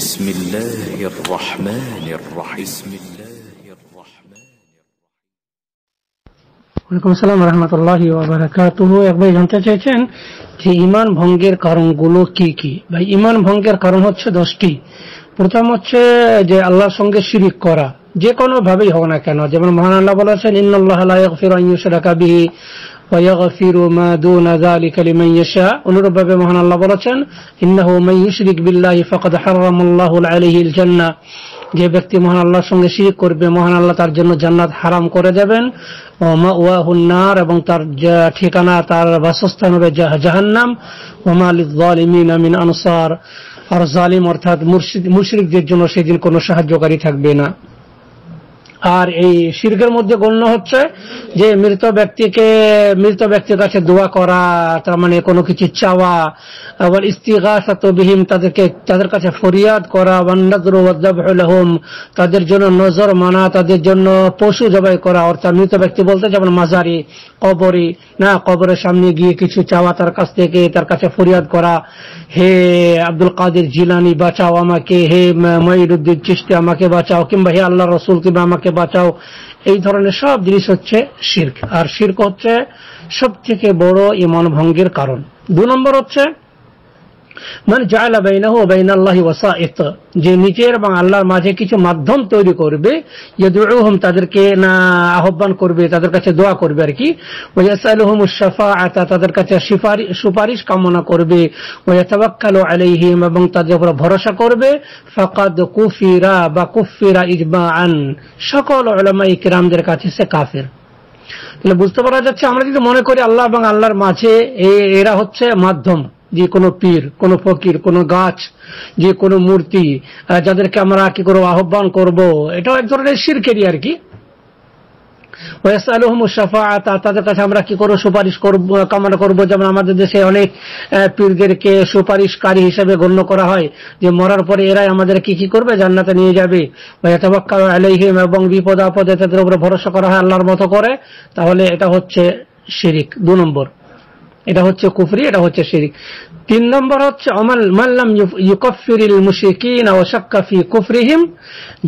بسم الله الرحمن الرحيم بسم الله الرحمن যে ইমান ভঙ্গের কারণগুলো কি কি ভাই ইমান ভঙ্গের কারণ হচ্ছে দশটি প্রথম হচ্ছে যে আল্লাহর সঙ্গে শিরিক করা যে কোনো ভাবেই হোক না কেন যেমন মহান আল্লাহ বলেছেন ইন্নআল্লাহ ويغفر মহান আল্লাহ বলেছেন যে ব্যক্তি মহান আল্লাহর সঙ্গে শিরিক করবে মহান আল্লাহ তার জন্য জান্নাত হারাম করে দেবেন ওয়াহুন্নার এবং তার ঠিকানা তার বাসস্থান হবে জাহান্নাম আমিন আনসার আর জালিম অর্থাৎ মুর্শিদদের জন্য সেদিন কোনো সাহায্যকারী থাকবে না আর এই শিরকের মধ্যে গণ্য হচ্ছে যে মৃত ব্যক্তিকে মৃত ব্যক্তির কাছে দোয়া করা তার মানে কোনো কিছু চাওয়া আবার ইস্তিগাসবিহীন তাদেরকে তাদের কাছে ফরিয়াদ করা ওয়ান্নাজরুম তাদের জন্য নজর মানা তাদের জন্য পশু জবাই করা অর্থাৎ মৃত ব্যক্তি বলতে যেমন মাজারি কবরি না কবরের সামনে গিয়ে কিছু চাওয়া তার কাছ থেকে তার কাছে ফরিয়াদ করা হে আব্দুল কাদের জিলানি বাঁচাও আমাকে হে মঈরুদ্দিন চিস্তি আমাকে বাঁচাও কিংবা হে আল্লাহ রসুল কিংবা আমাকে বাঁচাও এই ধরনের সব জিনিস হচ্ছে শির্ক আর শির্ক হচ্ছে সব থেকে বড় ইমান ভঙ্গের কারণ দু নম্বর হচ্ছে মানে জায়লা বেইনাহ বেইনাল্লাহি ওয়াসাইত যে নিজের এবং আল্লাহর মাঝে কিছু মাধ্যম তৈরি করবে ইয়াদউহুম তাদেরকে না আহ্বান করবে তাদের কাছে দোয়া করবে আর কি ওয়াসালুহুম শাফাআতা তাদের কাছে সুপারিশ সুপারিশ কামনা করবে ওয়াতাওয়াক্কালু আলাইহিম এবং তাদের উপর ভরসা করবে ফাকাদ কুফিরা বা কুফিরা ইজমাআন সকল উলামা ইকরামদের কাছে সে কাফের তাহলে বুঝতে পারা যাচ্ছে আমরা যদি মনে করি আল্লাহ এবং আল্লাহর মাঝে এরা হচ্ছে মাধ্যম যে কোনো পীর কোনো ফকির কোনো গাছ যে কোনো মূর্তি যাদেরকে আমরা কি করবো আহ্বান করব এটাও এক ধরনের শিরকেরই আর কি তাদের কাছে আমরা কি করবো সুপারিশ করবো কামনা করবো যেমন আমাদের দেশে অনেক পীরদেরকে সুপারিশকারী হিসেবে গণ্য করা হয় যে মরার পরে এরাই আমাদের কি কি করবে জান্নাতে নিয়ে যাবে আলহিম এবং বিপদ আপদে তাদের উপরে ভরসা করা হয় আল্লাহর মতো করে তাহলে এটা হচ্ছে শিরিক দু নম্বর এটা হচ্ছে কুফরি এটা হচ্ছে শিরিক তিন নম্বর হচ্ছে অমাল মাল্লাম ইউকফিরিল মুশিকিন ও শাক্কাফি কুফরিহিম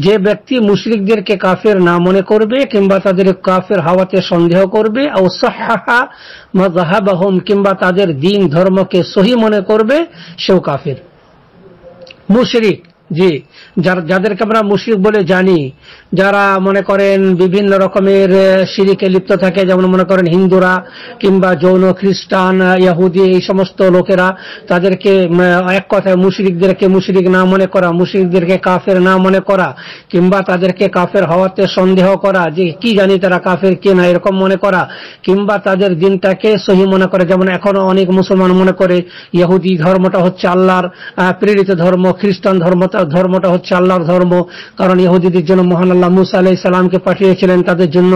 যে ব্যক্তি মুশরিকদেরকে কাফের না মনে করবে কিংবা তাদের কাফের হাওয়াতে সন্দেহ করবে ও সাহা কিংবা তাদের দিন ধর্মকে সহি মনে করবে সেও কাফের মুশরিক জি যাদেরকে আমরা মুশরিক বলে জানি যারা মনে করেন বিভিন্ন রকমের সিরিকে লিপ্ত থাকে যেমন মনে করেন হিন্দুরা কিংবা যৌন খ্রিস্টান ইয়াহুদি এই সমস্ত লোকেরা তাদেরকে এক কথায় মুশরিকদেরকে মুশরিক না মনে করা মুশরিকদেরকে কাফের না মনে করা কিংবা তাদেরকে কাফের হওয়াতে সন্দেহ করা যে কি জানি তারা কাফের কে না এরকম মনে করা কিংবা তাদের দিনটাকে সহি মনে করে যেমন এখনো অনেক মুসলমান মনে করে ইয়াহুদি ধর্মটা হচ্ছে আল্লাহর প্রেরিত ধর্ম খ্রিস্টান ধর্ম তার ধর্মটা হচ্ছে আল্লাহর ধর্ম কারণ ইহুদিদের জন্য মহান আল্লাহ মুসা আলাহ ইসলামকে পাঠিয়েছিলেন তাদের জন্য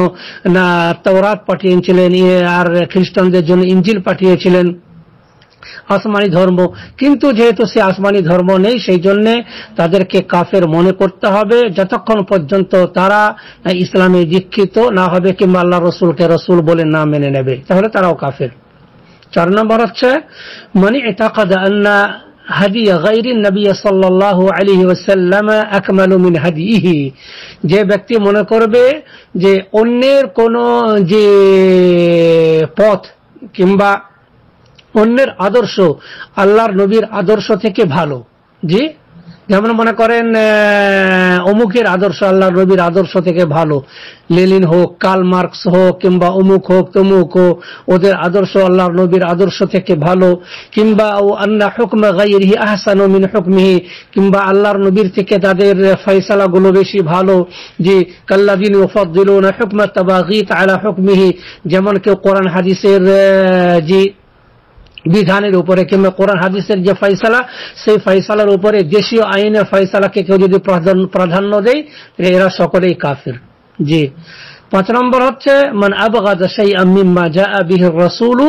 না তওরাত পাঠিয়েছিলেন আর খ্রিস্টানদের জন্য ইঞ্জিল পাঠিয়েছিলেন আসমানি ধর্ম কিন্তু যেহেতু সে আসমানি ধর্ম নেই সেই জন্যে তাদেরকে কাফের মনে করতে হবে যতক্ষণ পর্যন্ত তারা ইসলামে দীক্ষিত না হবে কিংবা আল্লাহ রসুলকে রসুল বলে না মেনে নেবে তাহলে তারাও কাফের চার নম্বর হচ্ছে মানে এটা কাদা হাদি গাইর নবী সাল্লাহ আলহি ওসাল্লাম আকমাল মিন হাদিহি যে ব্যক্তি মনে করবে যে অন্যের কোনো যে পথ কিংবা অন্যের আদর্শ আল্লাহর নবীর আদর্শ থেকে ভালো জি যেমন মনে করেন অমুকের আদর্শ আল্লাহ রবির আদর্শ থেকে ভালো লেলিন হোক কাল মার্কস হোক কিংবা অমুক হোক তমুক হোক ওদের আদর্শ আল্লাহ নবীর আদর্শ থেকে ভালো কিংবা ও আল্লাহ হুকমা গাইরি আহসান মিন হুকমিহি কিংবা আল্লাহর নবীর থেকে তাদের গুলো বেশি ভালো যে কাল্লাদিন ওফদ্দিল হুকমা তাবাগিত আলা হুকমিহি যেমন কেউ কোরআন হাদিসের যে বিধানের উপরে কিংবা কোরআন হাদিসের যে ফয়সালা সেই ফয়সালার উপরে দেশীয় আইনের ফয়সালাকে কেউ যদি প্রাধান্য দেয় এরা সকলেই কাফির জি পাঁচ নম্বর হচ্ছে মান আবগাদ সেই আমি মাজা আবিহ রসুলু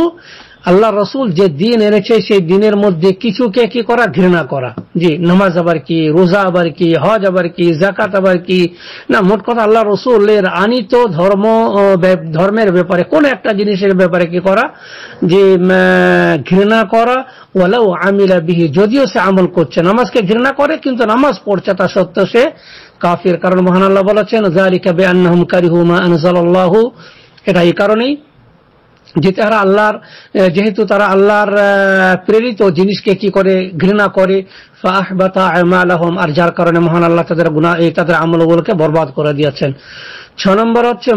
আল্লাহ রসুল যে দিন এনেছে সেই দিনের মধ্যে কিছুকে কি করা ঘৃণা করা জি নামাজ আবার কি রোজা আবার কি হজ আবার কি জাকাত আবার কি না মোট কথা আল্লাহ রসুলের আনিত ধর্ম ধর্মের ব্যাপারে কোন একটা জিনিসের ব্যাপারে কি করা যে ঘৃণা করা ওলাও আমিলা বিহি যদিও সে আমল করছে নামাজকে ঘৃণা করে কিন্তু নামাজ পড়ছে তা সত্ত্বেও সে কাফির কারণ মহান আল্লাহ বলেছেন জারিকা বে আন্নাহম কারিহুমা আনসাল্লাহু এটা এই কারণেই যে তারা আল্লাহর যেহেতু তারা আল্লাহর প্রেরিত জিনিসকে কি করে ঘৃণা করে আর যার কারণে মহান আল্লাহ তাদের গুণা এই তাদের আমলগুলোকে বরবাদ করে দিয়েছেন ছ নম্বর হচ্ছে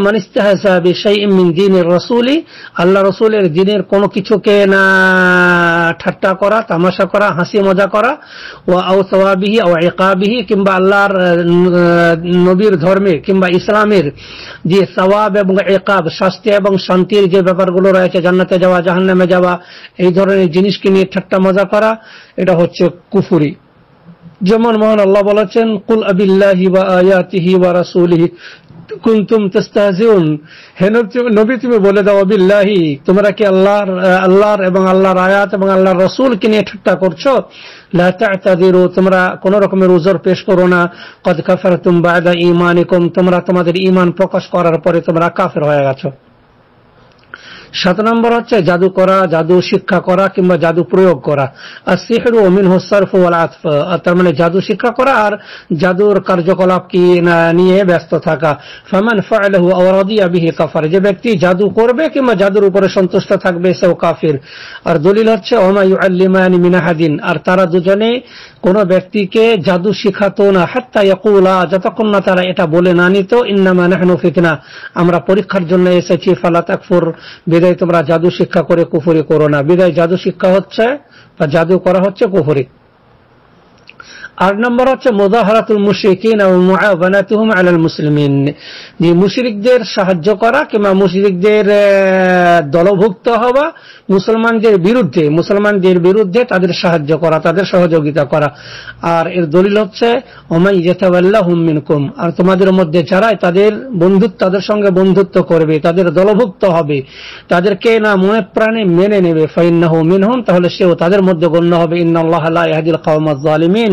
দিনের রসুলি আল্লাহ রসুলের দিনের কোনো কিছুকে না ঠাট্টা করা তামাশা করা হাসি মজা করা ও আউসওয়াবিহি ও একাবিহি কিংবা আল্লাহর নবীর ধর্মে কিংবা ইসলামের যে সওয়াব এবং একাব শাস্তি এবং শান্তির যে ব্যাপারগুলো রয়েছে জান্নাতে যাওয়া জাহান্নামে যাওয়া এই ধরনের জিনিসকে নিয়ে ঠাট্টা মজা করা এটা হচ্ছে কুফুরি যেমন মহান আল্লাহ বলেছেন কুল আবিল্লাহি বা আয়াতিহি বা রাসুলিহি কুন্তুম তেস্তাহিউন হে নবী তুমি বলে দাও আবিল্লাহি তোমরা কি আল্লাহর আল্লাহর এবং আল্লাহর আয়াত এবং আল্লাহর কে নিয়ে ঠাট্টা করছো লাতাদিরু তোমরা কোন রকমের উজর পেশ করো না কদ কাফার তুম বায়দা ইমানিকুম তোমরা তোমাদের ইমান প্রকাশ করার পরে তোমরা কাফের হয়ে গেছো সাত নম্বর হচ্ছে জাদু করা জাদু শিক্ষা করা কিংবা জাদু প্রয়োগ করা আর সিহরু অমিন হোসারফ আতফ তার মানে জাদু শিক্ষা করা আর জাদুর কার্যকলাপ কি নিয়ে ব্যস্ত থাকা ফামান ফাইলাহু আবিহি কাফার যে ব্যক্তি জাদু করবে কিংবা জাদুর উপরে সন্তুষ্ট থাকবে সেও কাফির আর দলিল হচ্ছে ওমায়ু আল্লিমায়ানি মিনাহাদিন আর তারা দুজনে কোন ব্যক্তিকে জাদু শিখাতো না হাত্তা ইয়কুলা যতক্ষণ না তারা এটা বলে না নিত ইন্নামা নাহনু ফিতনা আমরা পরীক্ষার জন্য এসেছি ফালাত আকফুর বিদায় তোমরা জাদু শিক্ষা করে কুফুরি করো না বিদায় জাদু শিক্ষা হচ্ছে বা জাদু করা হচ্ছে কুফুরি আর নম্বর হচ্ছে মোজাহারাতুল মুশরিকিন আলাল মুসলিমিন যে মুশরিকদের সাহায্য করা কিংবা মুশরিকদের দলভুক্ত হওয়া মুসলমানদের বিরুদ্ধে মুসলমানদের বিরুদ্ধে তাদের সাহায্য করা তাদের সহযোগিতা করা আর এর দলিল হচ্ছে ওমাই হুমিন কুম আর তোমাদের মধ্যে যারাই তাদের বন্ধুত্ব তাদের সঙ্গে বন্ধুত্ব করবে তাদের দলভুক্ত হবে তাদেরকে না মনে প্রাণে মেনে নেবে ফাইন্না হুমিন হুম তাহলে সেও তাদের মধ্যে গণ্য হবে ইন্না আল্লাহ আল্লাহ ইহাদিল কওমাজ আলিমিন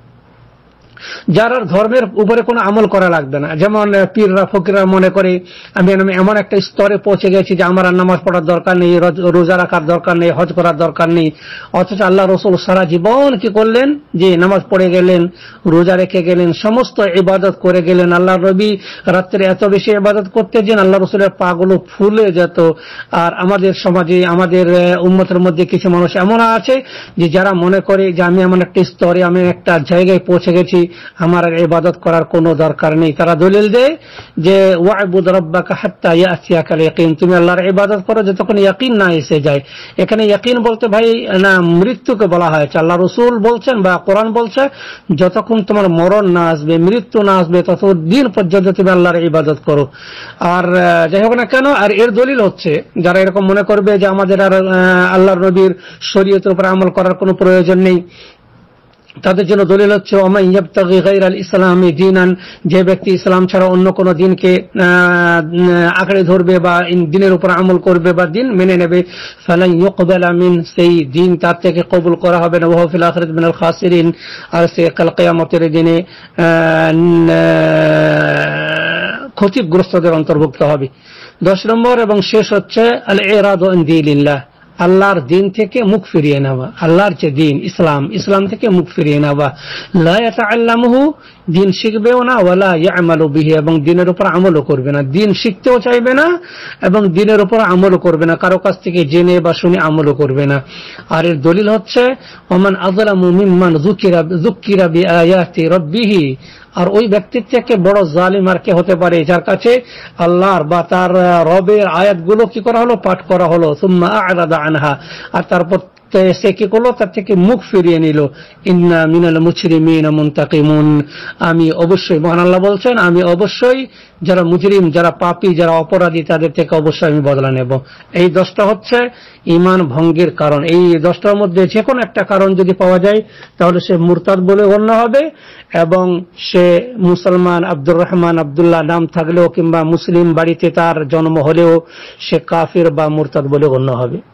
যার ধর্মের উপরে কোনো আমল করা লাগবে না যেমন পীররা ফকিরা মনে করে আমি এমন একটা স্তরে পৌঁছে গেছি যে আমার নামাজ পড়ার দরকার নেই রোজা রাখার দরকার নেই হজ করার দরকার নেই অথচ আল্লাহ রসুল সারা জীবন কি করলেন যে নামাজ পড়ে গেলেন রোজা রেখে গেলেন সমস্ত ইবাদত করে গেলেন আল্লাহ রবি রাত্রে এত বেশি ইবাদত করতে যেন আল্লাহ রসুলের পাগুলো ফুলে যেত আর আমাদের সমাজে আমাদের উন্মতের মধ্যে কিছু মানুষ এমন আছে যে যারা মনে করে যে আমি এমন একটা স্তরে আমি একটা জায়গায় পৌঁছে গেছি আমার ইবাদত করার কোন দরকার নেই তারা দলিল দেয় যে ওয়াইবুদ রব্বাকা হাত্তা ইয়াসিয়া কাল ইয়াকিন তুমি আল্লাহর ইবাদত করো যতক্ষণ ইয়াকিন না এসে যায় এখানে ইয়াকিন বলতে ভাই না মৃত্যুকে বলা হয়েছে আল্লাহ রসুল বলছেন বা কোরআন বলছে যতক্ষণ তোমার মরণ না আসবে মৃত্যু না আসবে ততদিন পর্যন্ত তুমি আল্লাহর ইবাদত করো আর যাই হোক না কেন আর এর দলিল হচ্ছে যারা এরকম মনে করবে যে আমাদের আর আল্লাহর নবীর শরীয়তের উপর আমল করার কোন প্রয়োজন নেই তাদের জন্য দলিল হচ্ছে ওমা ইসলামী দিনান যে ব্যক্তি ইসলাম ছাড়া অন্য কোন দিনকে আঁকড়ে ধরবে বা দিনের উপর আমল করবে বা দিন মেনে নেবে ফালাই আমিন সেই দিন তার থেকে কবুল করা হবে না ওহফিল মিনাল খাসিরিন আর সে কাল দিনে ক্ষতিগ্রস্তদের অন্তর্ভুক্ত হবে দশ নম্বর এবং শেষ হচ্ছে আল এরাদ দিল্লাহ আল্লাহর দিন থেকে মুখ ফিরিয়ে নেওয়া আল্লাহর যে দিন ইসলাম ইসলাম থেকে মুখ ফিরিয়ে নেওয়া লাহ দিন শিখবেও না ওয়ালা ইয়ামালু বিহি এবং দিনের উপর আমলও করবে না দিন শিখতেও চাইবে না এবং দিনের উপর আমলও করবে না কারো কাছ থেকে জেনে বা শুনে আমলও করবে না আর এর দলিল হচ্ছে ওমান আজলামু মিম্মান জুকিরা বি বিআয়াতি রব্বিহি আর ওই ব্যক্তির থেকে বড় জালিম আর কে হতে পারে যার কাছে আল্লাহর বা তার রবের আয়াতগুলো কি করা হলো পাঠ করা হলো সুম্মা আলাদা আনহা আর তারপর তো সে কি করলো তার থেকে মুখ ফিরিয়ে নিল ইন্না মিনাল তাকে মুন্তাকিমুন আমি অবশ্যই মহান আল্লাহ বলছেন আমি অবশ্যই যারা মুজরিম যারা পাপি যারা অপরাধী তাদের থেকে অবশ্যই আমি বদলা নেব এই দশটা হচ্ছে ইমান ভঙ্গের কারণ এই দশটার মধ্যে যে কোনো একটা কারণ যদি পাওয়া যায় তাহলে সে মুরতাদ বলে গণ্য হবে এবং সে মুসলমান আব্দুর রহমান আবদুল্লাহ নাম থাকলেও কিংবা মুসলিম বাড়িতে তার জন্ম হলেও সে কাফির বা মুরতাদ বলে গণ্য হবে